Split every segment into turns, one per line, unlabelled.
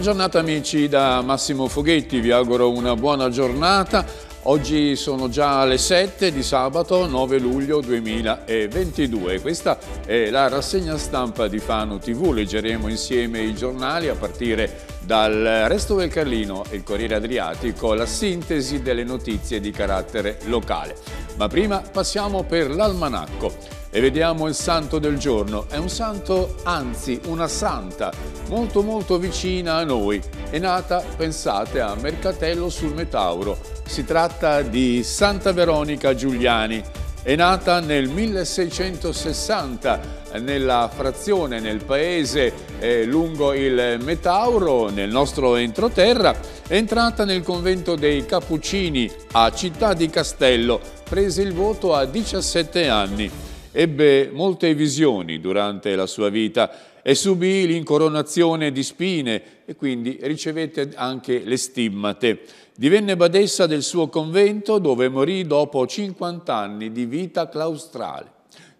Buona giornata amici da Massimo Foghetti, vi auguro una buona giornata. Oggi sono già le 7 di sabato 9 luglio 2022. Questa è la rassegna stampa di Fano TV. Leggeremo insieme i giornali a partire dal Resto del Carlino e il Corriere Adriatico, la sintesi delle notizie di carattere locale. Ma prima passiamo per l'almanacco. E vediamo il santo del giorno. È un santo, anzi una santa, molto molto vicina a noi. È nata, pensate, a Mercatello sul Metauro. Si tratta di Santa Veronica Giuliani. È nata nel 1660 nella frazione, nel paese eh, lungo il Metauro, nel nostro entroterra, è entrata nel convento dei Cappuccini a Città di Castello, prese il voto a 17 anni. Ebbe molte visioni durante la sua vita e subì l'incoronazione di spine e quindi ricevette anche le stimmate. Divenne badessa del suo convento dove morì dopo 50 anni di vita claustrale.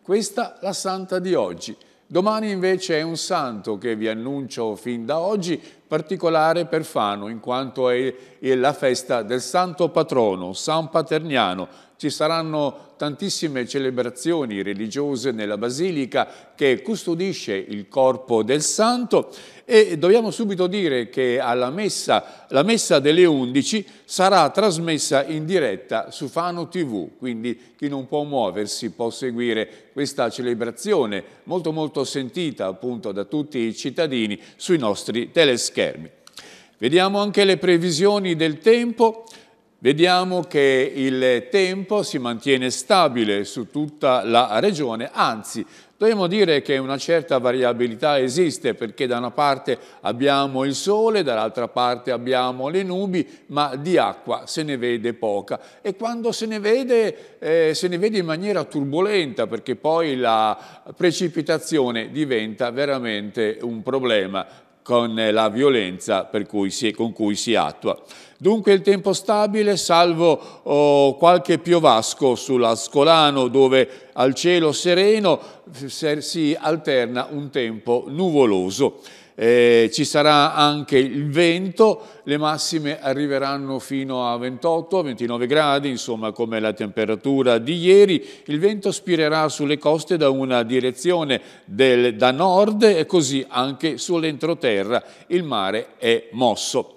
Questa la santa di oggi. Domani invece è un santo che vi annuncio fin da oggi, particolare per Fano, in quanto è la festa del santo patrono, San Paterniano, ci saranno tantissime celebrazioni religiose nella basilica che custodisce il corpo del santo e dobbiamo subito dire che alla messa, la messa delle 11 sarà trasmessa in diretta su Fano TV, quindi chi non può muoversi può seguire questa celebrazione molto molto sentita appunto da tutti i cittadini sui nostri teleschermi. Vediamo anche le previsioni del tempo. Vediamo che il tempo si mantiene stabile su tutta la regione, anzi Dobbiamo dire che una certa variabilità esiste perché da una parte abbiamo il sole, dall'altra parte abbiamo le nubi, ma di acqua se ne vede poca e quando se ne vede eh, se ne vede in maniera turbolenta perché poi la precipitazione diventa veramente un problema con eh, la violenza cui si, con cui si attua. Dunque il tempo stabile, salvo oh, qualche piovasco sull'Ascolano, dove al cielo sereno si alterna un tempo nuvoloso eh, ci sarà anche il vento, le massime arriveranno fino a 28-29 gradi, insomma come la temperatura di ieri, il vento spirerà sulle coste da una direzione del, da nord e così anche sull'entroterra il mare è mosso.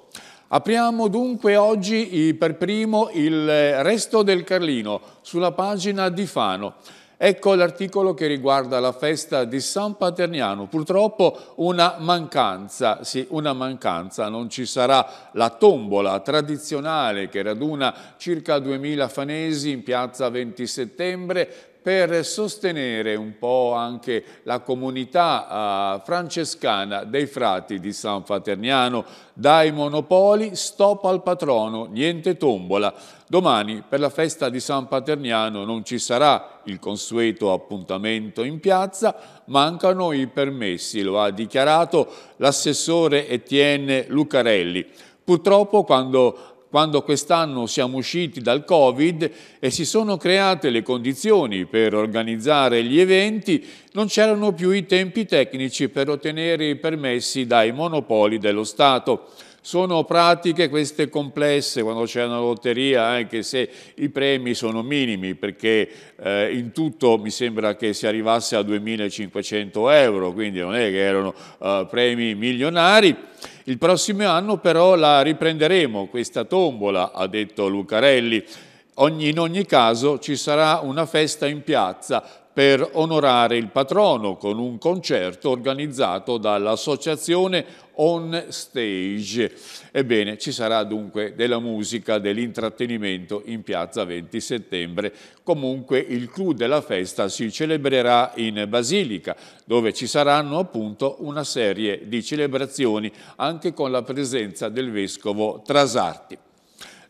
Apriamo dunque oggi per primo il eh, resto del Carlino sulla pagina di Fano. Ecco l'articolo che riguarda la festa di San Paterniano. Purtroppo una mancanza, sì, una mancanza. Non ci sarà la tombola tradizionale che raduna circa 2000 fanesi in piazza 20 settembre per sostenere un po' anche la comunità eh, francescana dei frati di San Faterniano. Dai monopoli, stop al patrono, niente tombola. Domani per la festa di San Paterniano non ci sarà il consueto appuntamento in piazza, mancano i permessi, lo ha dichiarato l'assessore Etienne Lucarelli. Purtroppo quando quando quest'anno siamo usciti dal Covid e si sono create le condizioni per organizzare gli eventi, non c'erano più i tempi tecnici per ottenere i permessi dai monopoli dello Stato. Sono pratiche queste complesse quando c'è una lotteria, anche se i premi sono minimi, perché eh, in tutto mi sembra che si arrivasse a 2.500 euro, quindi non è che erano eh, premi milionari il prossimo anno però la riprenderemo, questa tombola, ha detto Lucarelli. Ogni, in ogni caso ci sarà una festa in piazza per onorare il patrono con un concerto organizzato dall'associazione On Stage. Ebbene, ci sarà dunque della musica, dell'intrattenimento in piazza 20 settembre. Comunque il clou della festa si celebrerà in Basilica, dove ci saranno appunto una serie di celebrazioni anche con la presenza del vescovo Trasarti.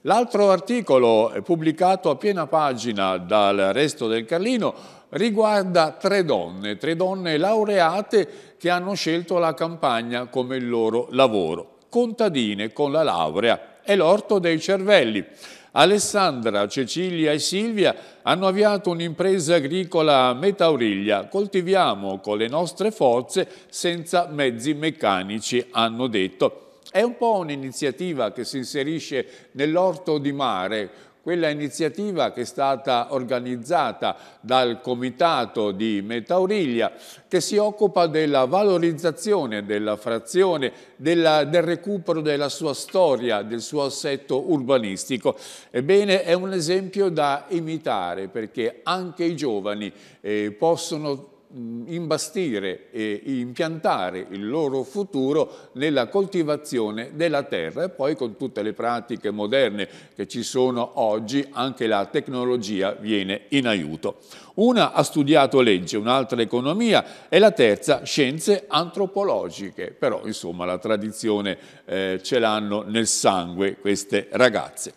L'altro articolo pubblicato a piena pagina dal Resto del Carlino riguarda tre donne, tre donne laureate che hanno scelto la campagna come il loro lavoro, contadine con la laurea e l'orto dei cervelli. Alessandra, Cecilia e Silvia hanno avviato un'impresa agricola a Metauriglia. Coltiviamo con le nostre forze senza mezzi meccanici, hanno detto. È un po' un'iniziativa che si inserisce nell'orto di mare, quella iniziativa che è stata organizzata dal Comitato di Metauriglia che si occupa della valorizzazione della frazione, della, del recupero della sua storia, del suo assetto urbanistico. Ebbene è un esempio da imitare perché anche i giovani eh, possono imbastire e impiantare il loro futuro nella coltivazione della terra e poi con tutte le pratiche moderne che ci sono oggi anche la tecnologia viene in aiuto. Una ha studiato legge, un'altra economia e la terza scienze antropologiche, però insomma la tradizione eh, ce l'hanno nel sangue queste ragazze.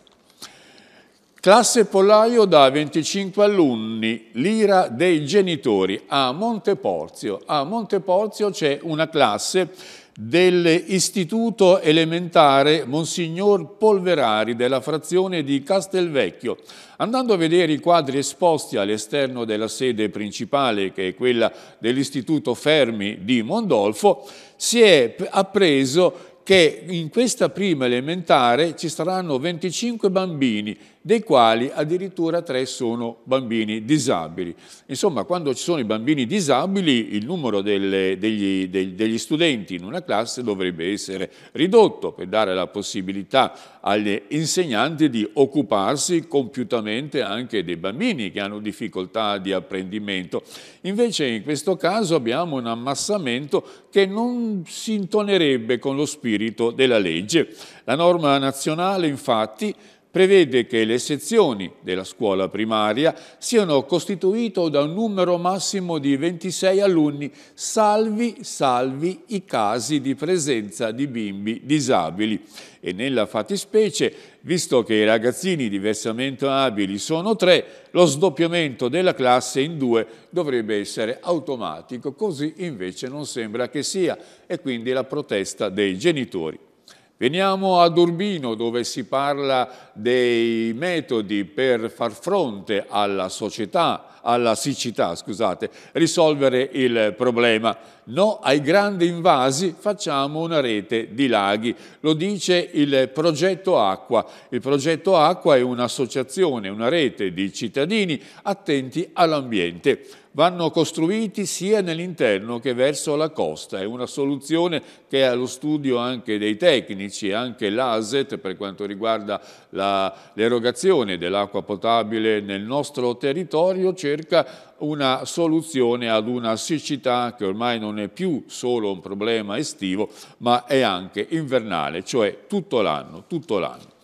Classe Pollaio da 25 alunni, l'ira dei genitori a Monteporzio. A Monteporzio c'è una classe dell'Istituto Elementare Monsignor Polverari della frazione di Castelvecchio. Andando a vedere i quadri esposti all'esterno della sede principale, che è quella dell'Istituto Fermi di Mondolfo, si è appreso che in questa prima elementare ci saranno 25 bambini dei quali addirittura tre sono bambini disabili. Insomma, quando ci sono i bambini disabili, il numero delle, degli, degli, degli, studenti in una classe dovrebbe essere ridotto per dare la possibilità agli insegnanti di occuparsi compiutamente anche dei bambini che hanno difficoltà di apprendimento. Invece in questo caso abbiamo un ammassamento che non si intonerebbe con lo spirito della legge. La norma nazionale infatti prevede che le sezioni della scuola primaria siano costituite da un numero massimo di 26 alunni, salvi, salvi i casi di presenza di bimbi disabili. E nella fattispecie, visto che i ragazzini diversamente abili sono tre, lo sdoppiamento della classe in due dovrebbe essere automatico, così invece non sembra che sia, e quindi la protesta dei genitori. Veniamo ad Urbino dove si parla dei metodi per far fronte alla, società, alla siccità, scusate, risolvere il problema. No ai grandi invasi, facciamo una rete di laghi. Lo dice il Progetto Acqua. Il Progetto Acqua è un'associazione, una rete di cittadini attenti all'ambiente vanno costruiti sia nell'interno che verso la costa. È una soluzione che è allo studio anche dei tecnici, anche l'ASET per quanto riguarda l'erogazione dell'acqua potabile nel nostro territorio cerca una soluzione ad una siccità che ormai non è più solo un problema estivo ma è anche invernale, cioè tutto l'anno, tutto l'anno.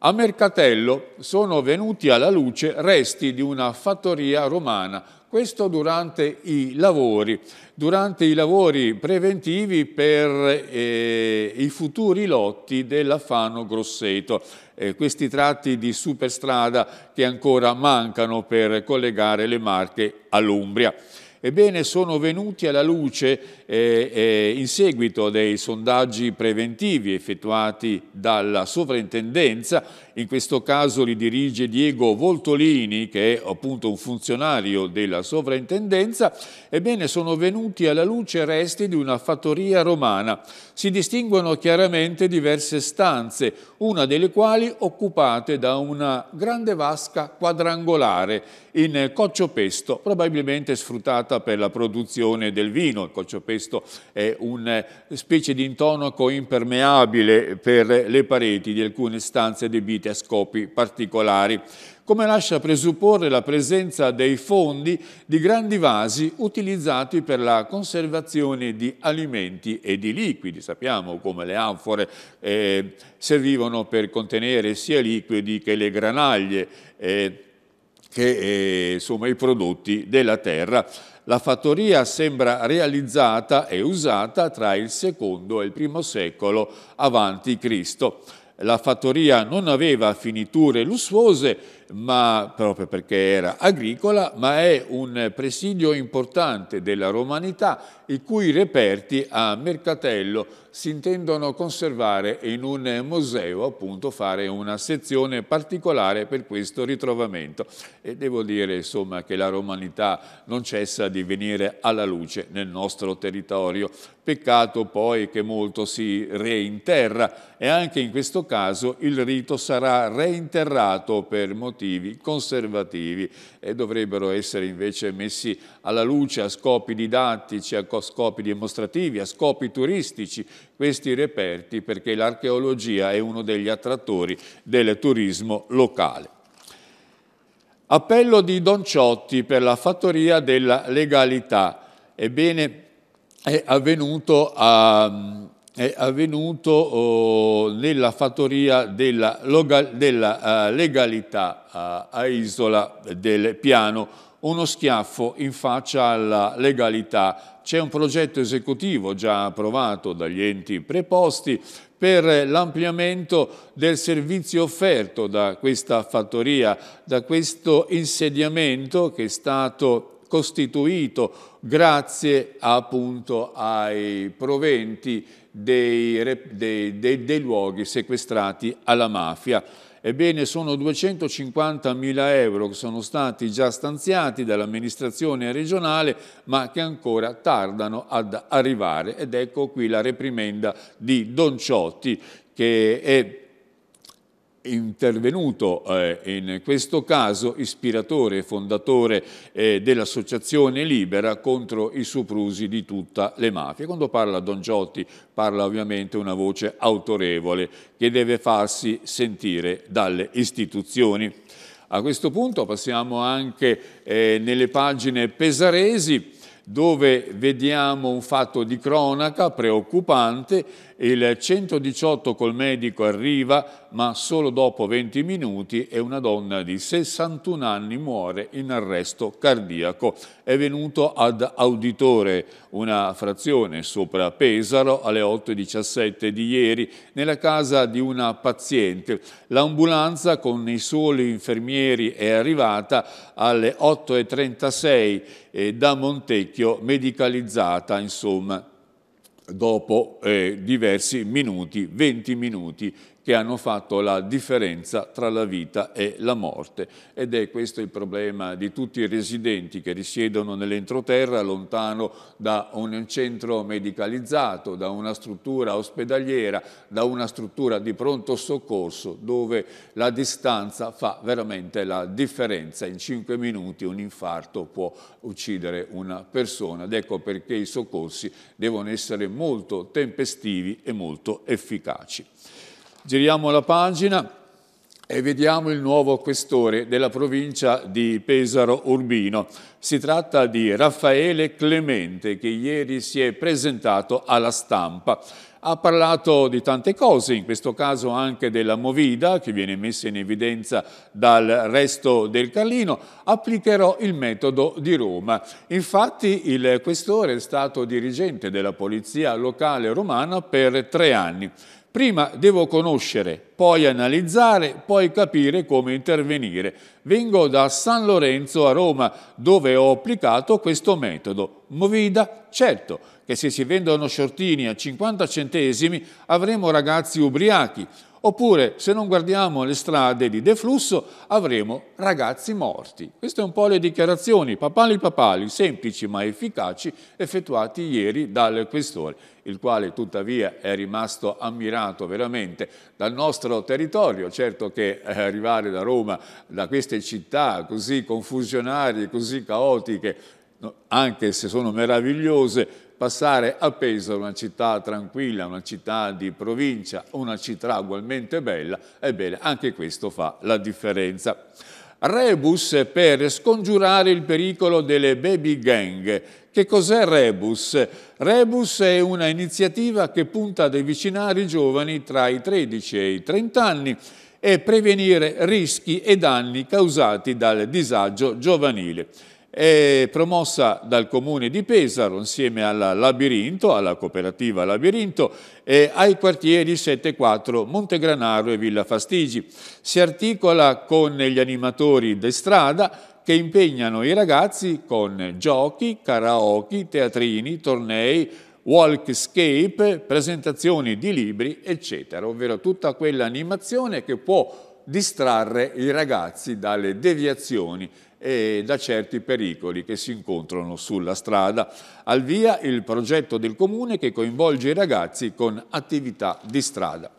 A Mercatello sono venuti alla luce resti di una fattoria romana questo durante i lavori, durante i lavori preventivi per eh, i futuri lotti della Fano Grosseto. Eh, questi tratti di superstrada che ancora mancano per collegare le Marche all'Umbria. Ebbene, sono venuti alla luce eh, eh, in seguito dei sondaggi preventivi effettuati dalla sovrintendenza in questo caso li dirige Diego Voltolini, che è appunto un funzionario della sovrintendenza, ebbene sono venuti alla luce resti di una fattoria romana. Si distinguono chiaramente diverse stanze, una delle quali occupate da una grande vasca quadrangolare in coccio-pesto, probabilmente sfruttata per la produzione del vino. Il coccio-pesto è una eh, specie di intonaco impermeabile per le pareti di alcune stanze adibite riferiti a scopi particolari, come lascia presupporre la presenza dei fondi di grandi vasi utilizzati per la conservazione di alimenti e di liquidi. Sappiamo come le anfore eh, servivano per contenere sia liquidi che le granaglie, eh, che eh, insomma, i prodotti della terra. La fattoria sembra realizzata e usata tra il secondo e il primo secolo avanti Cristo la fattoria non aveva finiture lussuose ma proprio perché era agricola, ma è un presidio importante della romanità i cui reperti a Mercatello si intendono conservare in un museo appunto fare una sezione particolare per questo ritrovamento. E devo dire insomma che la romanità non cessa di venire alla luce nel nostro territorio. Peccato poi che molto si reinterra e anche in questo caso il rito sarà reinterrato per motivi emotivi, conservativi e dovrebbero essere invece messi alla luce a scopi didattici, a scopi dimostrativi, a scopi turistici, questi reperti perché l'archeologia è uno degli attrattori del turismo locale. Appello di Don Ciotti per la fattoria della legalità. Ebbene, è avvenuto a, è avvenuto oh, nella fattoria della, della uh, legalità uh, a Isola del Piano, uno schiaffo in faccia alla legalità. C'è un progetto esecutivo già approvato dagli enti preposti per l'ampliamento del servizio offerto da questa fattoria, da questo insediamento che è stato costituito grazie appunto ai proventi dei, dei, dei, dei luoghi sequestrati alla mafia. Ebbene, sono 250.000 euro che sono stati già stanziati dall'amministrazione regionale, ma che ancora tardano ad arrivare. Ed ecco qui la reprimenda di Don Ciotti, che è intervenuto eh, in questo caso ispiratore e fondatore eh, dell'Associazione Libera contro i soprusi di tutte le mafie. Quando parla Don Giotti parla ovviamente una voce autorevole che deve farsi sentire dalle istituzioni. A questo punto passiamo anche eh, nelle pagine pesaresi dove vediamo un fatto di cronaca preoccupante il 118 col medico arriva, ma solo dopo 20 minuti e una donna di 61 anni muore in arresto cardiaco. È venuto ad Auditore, una frazione sopra Pesaro, alle 8.17 di ieri, nella casa di una paziente. L'ambulanza con i soli infermieri è arrivata alle 8.36 eh, da Montecchio, medicalizzata, insomma dopo eh, diversi minuti, 20 minuti che hanno fatto la differenza tra la vita e la morte. Ed è questo il problema di tutti i residenti che risiedono nell'entroterra, lontano da un centro medicalizzato, da una struttura ospedaliera, da una struttura di pronto soccorso, dove la distanza fa veramente la differenza. In cinque minuti un infarto può uccidere una persona ed ecco perché i soccorsi devono essere molto tempestivi e molto efficaci. Giriamo la pagina e vediamo il nuovo questore della provincia di Pesaro Urbino. Si tratta di Raffaele Clemente che ieri si è presentato alla stampa. Ha parlato di tante cose, in questo caso anche della Movida che viene messa in evidenza dal resto del Carlino. Applicherò il metodo di Roma. Infatti il questore è stato dirigente della polizia locale romana per tre anni. Prima devo conoscere, poi analizzare, poi capire come intervenire. Vengo da San Lorenzo a Roma, dove ho applicato questo metodo. Movida, certo che se si vendono shortini a 50 centesimi avremo ragazzi ubriachi, Oppure, se non guardiamo le strade di deflusso, avremo ragazzi morti. Queste sono un po' le dichiarazioni papali papali, semplici ma efficaci, effettuate ieri dal questore, il quale tuttavia è rimasto ammirato veramente dal nostro territorio. Certo che eh, arrivare da Roma, da queste città così confusionarie, così caotiche, anche se sono meravigliose, passare a Pesaro, una città tranquilla, una città di provincia, una città ugualmente bella, ebbene anche questo fa la differenza. Rebus per scongiurare il pericolo delle baby gang. Che cos'è Rebus? Rebus è un'iniziativa che punta ad avvicinare i giovani tra i 13 e i 30 anni e prevenire rischi e danni causati dal disagio giovanile è promossa dal comune di Pesaro insieme alla Labirinto, alla cooperativa Labirinto e ai quartieri 7-4 Montegranaro e Villa Fastigi. Si articola con gli animatori de strada che impegnano i ragazzi con giochi, karaoke, teatrini, tornei, walkscape, presentazioni di libri, eccetera, ovvero tutta quell'animazione che può distrarre i ragazzi dalle deviazioni e da certi pericoli che si incontrano sulla strada. Al via il progetto del comune che coinvolge i ragazzi con attività di strada.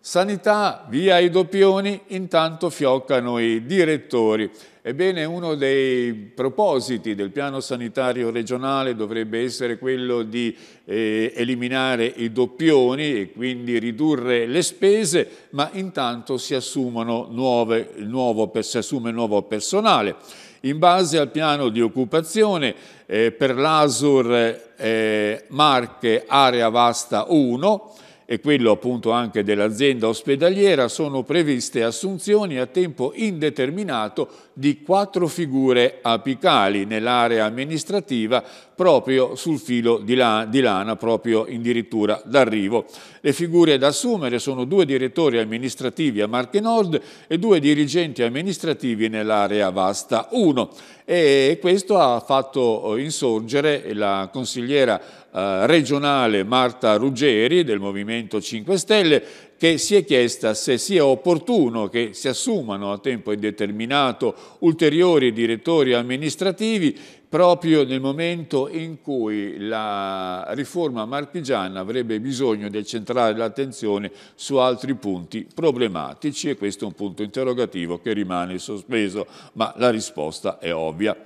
Sanità, via i doppioni, intanto fioccano i direttori. Ebbene, uno dei propositi del piano sanitario regionale dovrebbe essere quello di eh, eliminare i doppioni e quindi ridurre le spese, ma intanto si, nuove, nuovo, si assume nuovo personale. In base al piano di occupazione eh, per l'ASUR eh, Marche Area Vasta 1, e quello appunto anche dell'azienda ospedaliera, sono previste assunzioni a tempo indeterminato di quattro figure apicali nell'area amministrativa proprio sul filo di, la, di lana, proprio in dirittura d'arrivo. Le figure da assumere sono due direttori amministrativi a Marche Nord e due dirigenti amministrativi nell'area vasta 1 e questo ha fatto eh, insorgere la consigliera eh, regionale Marta Ruggeri del Movimento 5 Stelle che si è chiesta se sia opportuno che si assumano a tempo indeterminato ulteriori direttori amministrativi proprio nel momento in cui la riforma marchigiana avrebbe bisogno di centrare l'attenzione su altri punti problematici e questo è un punto interrogativo che rimane sospeso, ma la risposta è ovvia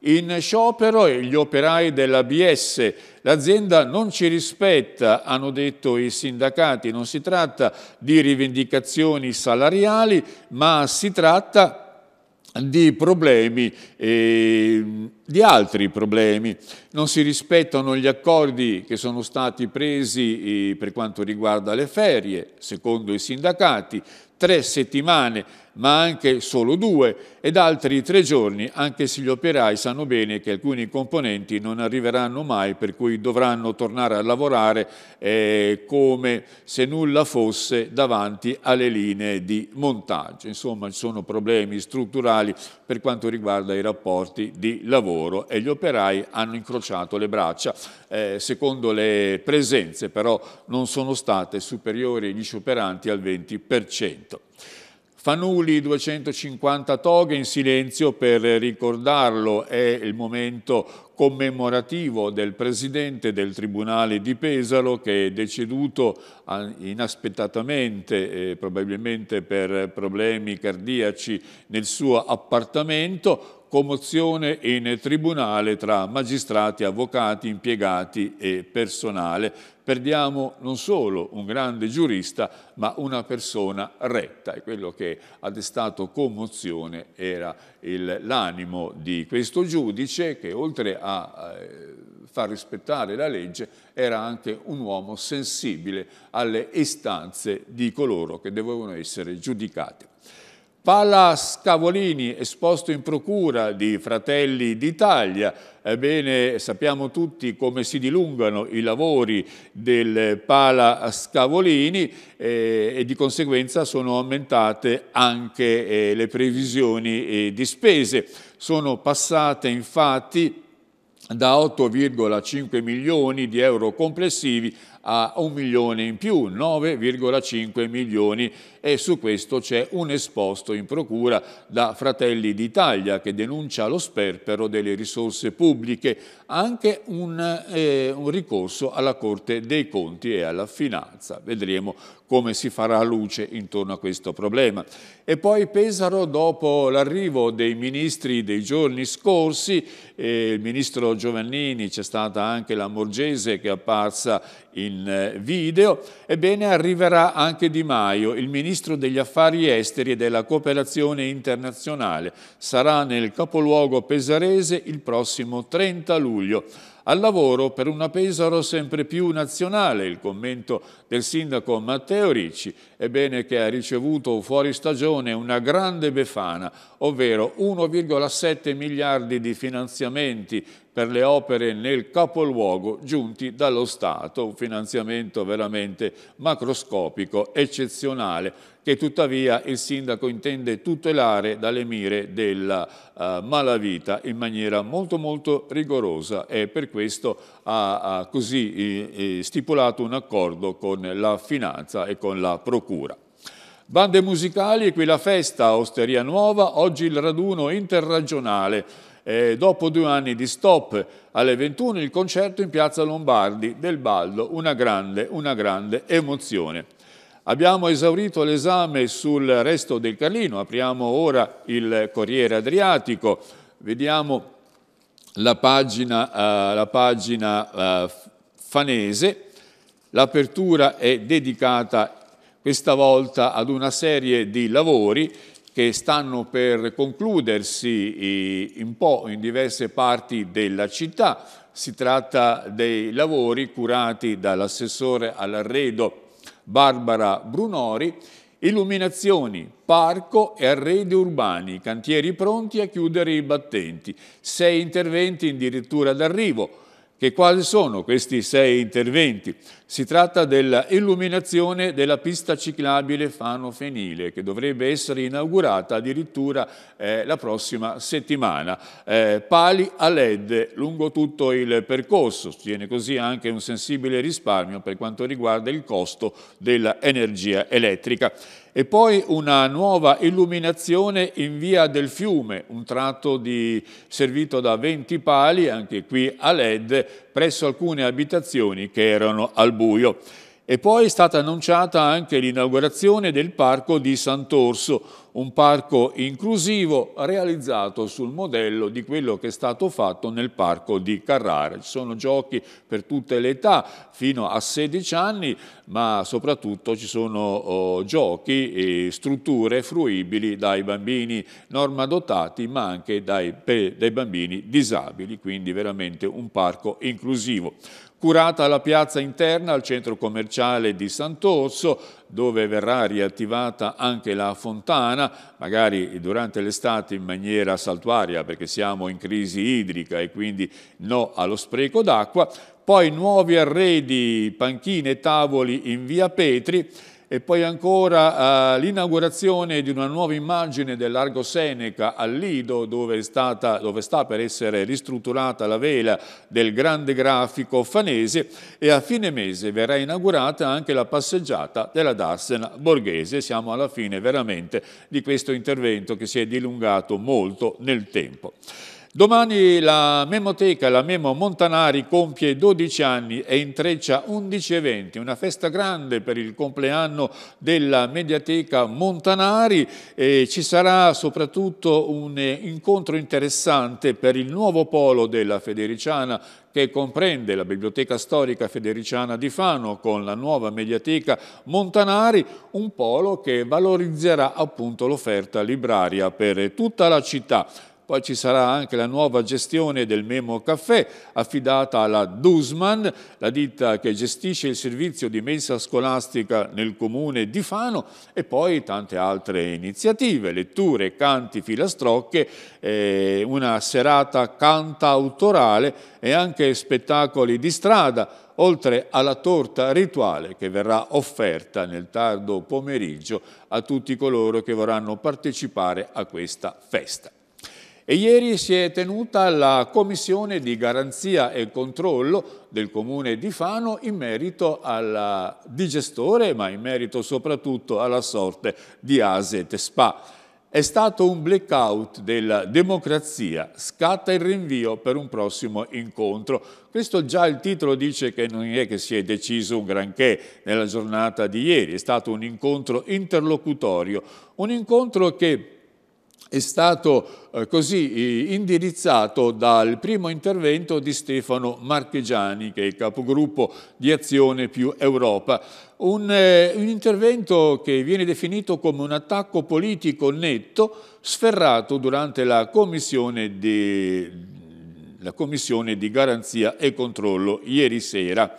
in sciopero gli operai dell'ABS. L'azienda non ci rispetta, hanno detto i sindacati. Non si tratta di rivendicazioni salariali, ma si tratta di problemi, eh, di altri problemi. Non si rispettano gli accordi che sono stati presi eh, per quanto riguarda le ferie, secondo i sindacati, tre settimane ma anche solo due, ed altri tre giorni, anche se gli operai sanno bene che alcuni componenti non arriveranno mai, per cui dovranno tornare a lavorare eh, come se nulla fosse davanti alle linee di montaggio. Insomma, ci sono problemi strutturali per quanto riguarda i rapporti di lavoro e gli operai hanno incrociato le braccia. Eh, secondo le presenze però non sono state superiori gli scioperanti al 20%. Fanuli 250 toghe in silenzio per ricordarlo, è il momento commemorativo del presidente del Tribunale di Pesaro che è deceduto inaspettatamente, eh, probabilmente per problemi cardiaci, nel suo appartamento commozione in tribunale tra magistrati, avvocati, impiegati e personale. Perdiamo non solo un grande giurista, ma una persona retta. E quello che ha destato commozione era l'animo di questo giudice che oltre a eh, far rispettare la legge era anche un uomo sensibile alle istanze di coloro che dovevano essere giudicati. Palla Scavolini, esposto in procura di Fratelli d'Italia. Ebbene, sappiamo tutti come si dilungano i lavori del Pala Scavolini eh, e di conseguenza sono aumentate anche eh, le previsioni eh, di spese. Sono passate infatti da 8,5 milioni di euro complessivi a un milione in più, 9,5 milioni e su questo c'è un esposto in procura da Fratelli d'Italia che denuncia lo sperpero delle risorse pubbliche, anche un, eh, un ricorso alla Corte dei Conti e alla Finanza. Vedremo come si farà luce intorno a questo problema. E poi Pesaro, dopo l'arrivo dei ministri dei giorni scorsi, eh, il ministro Giovannini, c'è stata anche la Morgese che è apparsa in in eh, video, ebbene arriverà anche Di Maio, il ministro degli affari esteri e della cooperazione internazionale. Sarà nel capoluogo pesarese il prossimo 30 luglio al lavoro per una Pesaro sempre più nazionale, il commento del sindaco Matteo Ricci, ebbene che ha ricevuto fuori stagione una grande befana, ovvero 1,7 miliardi di finanziamenti per le opere nel capoluogo giunti dallo Stato, un finanziamento veramente macroscopico, eccezionale, che tuttavia il sindaco intende tutelare dalle mire della uh, malavita in maniera molto molto rigorosa e per questo ha, ha così eh, stipulato un accordo con la finanza e con la procura. Bande musicali, qui la festa, Osteria Nuova, oggi il raduno interragionale eh, dopo due anni di stop alle 21 il concerto in Piazza Lombardi del Baldo, una grande, una grande emozione. Abbiamo esaurito l'esame sul resto del Carlino, apriamo ora il Corriere Adriatico, vediamo la pagina, eh, la pagina eh, fanese, l'apertura è dedicata questa volta ad una serie di lavori che stanno per concludersi un eh, po' in diverse parti della città. Si tratta dei lavori curati dall'assessore all'arredo Barbara Brunori, illuminazioni, parco e arredi urbani, cantieri pronti a chiudere i battenti, sei interventi in dirittura d'arrivo, che quali sono questi sei interventi? Si tratta dell'illuminazione della pista ciclabile Fano-Fenile che dovrebbe essere inaugurata addirittura eh, la prossima settimana. Eh, pali a LED lungo tutto il percorso, ottiene così anche un sensibile risparmio per quanto riguarda il costo dell'energia elettrica e poi una nuova illuminazione in via del fiume, un tratto di, servito da 20 pali, anche qui a LED, presso alcune abitazioni che erano al buio. E poi è stata annunciata anche l'inaugurazione del Parco di Sant'Orso, un parco inclusivo realizzato sul modello di quello che è stato fatto nel Parco di Carrara. Ci sono giochi per tutte le età, fino a 16 anni, ma soprattutto ci sono oh, giochi e strutture fruibili dai bambini normadotati, ma anche dai, dai bambini disabili, quindi veramente un parco inclusivo curata la piazza interna al centro commerciale di Sant'Orso, dove verrà riattivata anche la fontana, magari durante l'estate in maniera saltuaria perché siamo in crisi idrica e quindi no allo spreco d'acqua, poi nuovi arredi, panchine e tavoli in via Petri, e poi ancora eh, l'inaugurazione di una nuova immagine dell'Argo Seneca al Lido, dove, stata, dove, sta per essere ristrutturata la vela del grande grafico fanese, e a fine mese verrà inaugurata anche la passeggiata della Darsena borghese. Siamo alla fine veramente di questo intervento che si è dilungato molto nel tempo. Domani la Memoteca, la Memo Montanari, compie 12 anni e intreccia 11 eventi. Una festa grande per il compleanno della Mediateca Montanari. E ci sarà soprattutto un incontro interessante per il nuovo polo della Federiciana che comprende la Biblioteca Storica Federiciana di Fano con la nuova Mediateca Montanari, un polo che valorizzerà appunto l'offerta libraria per tutta la città. Poi ci sarà anche la nuova gestione del Memo Caffè, affidata alla Dusman, la ditta che gestisce il servizio di mensa scolastica nel comune di Fano, e poi tante altre iniziative, letture, canti, filastrocche, eh, una serata cantautorale e anche spettacoli di strada, oltre alla torta rituale che verrà offerta nel tardo pomeriggio a tutti coloro che vorranno partecipare a questa festa. E ieri si è tenuta la commissione di garanzia e controllo del comune di Fano in merito al digestore, ma in merito soprattutto alla sorte di Aset Spa. È stato un blackout della democrazia, scatta il rinvio per un prossimo incontro. Questo già il titolo dice che non è che si è deciso un granché nella giornata di ieri, è stato un incontro interlocutorio, un incontro che è stato eh, così indirizzato dal primo intervento di Stefano Marchegiani, che è il capogruppo di Azione più Europa. Un, eh, un intervento che viene definito come un attacco politico netto, sferrato durante la commissione di, la commissione di garanzia e controllo ieri sera.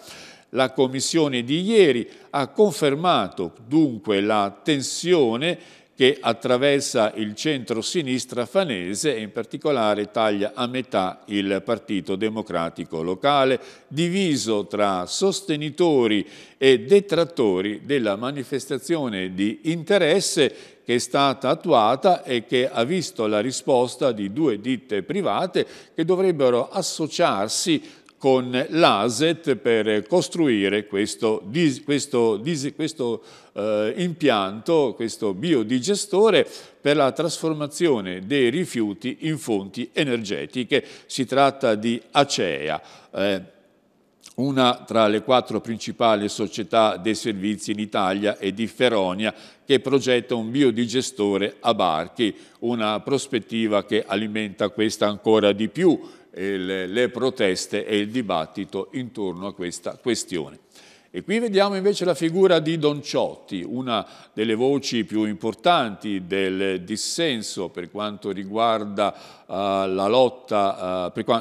La commissione di ieri ha confermato dunque la tensione che attraversa il centro-sinistra fanese e in particolare taglia a metà il Partito Democratico locale, diviso tra sostenitori e detrattori della manifestazione di interesse che è stata attuata e che ha visto la risposta di due ditte private che dovrebbero associarsi con l'ASET per costruire questo, questo, questo eh, impianto, questo biodigestore, per la trasformazione dei rifiuti in fonti energetiche. Si tratta di Acea. Eh, una tra le quattro principali società dei servizi in Italia e di Feronia che progetta un biodigestore a barchi, una prospettiva che alimenta questa ancora di più le, le proteste e il dibattito intorno a questa questione. E qui vediamo invece la figura di Don Ciotti, una delle voci più importanti del dissenso per quanto riguarda uh, la lotta, uh,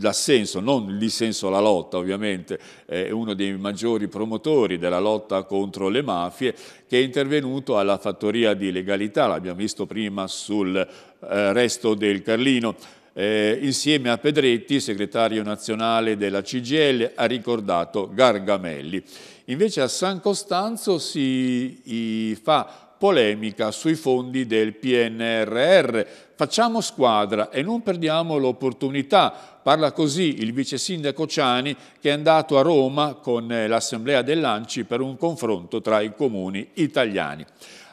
l'assenso, non il dissenso alla lotta ovviamente, è uno dei maggiori promotori della lotta contro le mafie, che è intervenuto alla fattoria di legalità, l'abbiamo visto prima sul uh, resto del Carlino eh, insieme a Pedretti, segretario nazionale della CGL, ha ricordato Gargamelli. Invece a San Costanzo si fa polemica sui fondi del PNRR. Facciamo squadra e non perdiamo l'opportunità. Parla così il vice sindaco Ciani che è andato a Roma con eh, l'assemblea dell'Anci per un confronto tra i comuni italiani.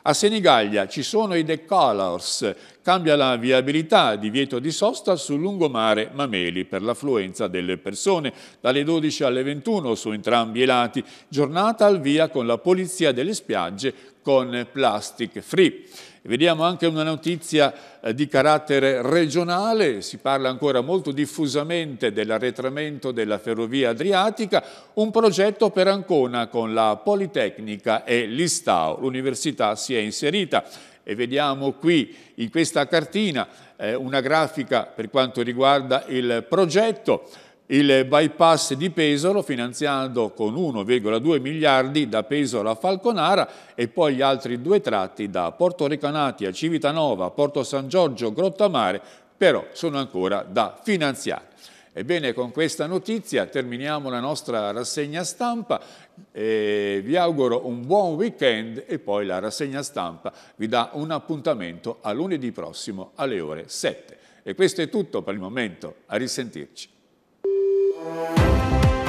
A Senigallia ci sono i decolors, cambia la viabilità, divieto di sosta sul lungomare Mameli per l'affluenza delle persone dalle 12 alle 21 su entrambi i lati, giornata al via con la polizia delle spiagge con plastic free. Vediamo anche una notizia eh, di carattere regionale, si parla ancora molto diffusamente dell'arretramento della ferrovia adriatica, un progetto per Ancona con la Politecnica e l'Istao. L'università si è inserita e vediamo qui in questa cartina eh, una grafica per quanto riguarda il progetto il bypass di Pesaro finanziando con 1,2 miliardi da Pesaro a Falconara e poi gli altri due tratti da Porto Recanati a Civitanova, Porto San Giorgio, Grottamare, però sono ancora da finanziare. Ebbene, con questa notizia terminiamo la nostra rassegna stampa, vi auguro un buon weekend e poi la rassegna stampa vi dà un appuntamento a lunedì prossimo alle ore 7. E questo è tutto per il momento, a risentirci. Música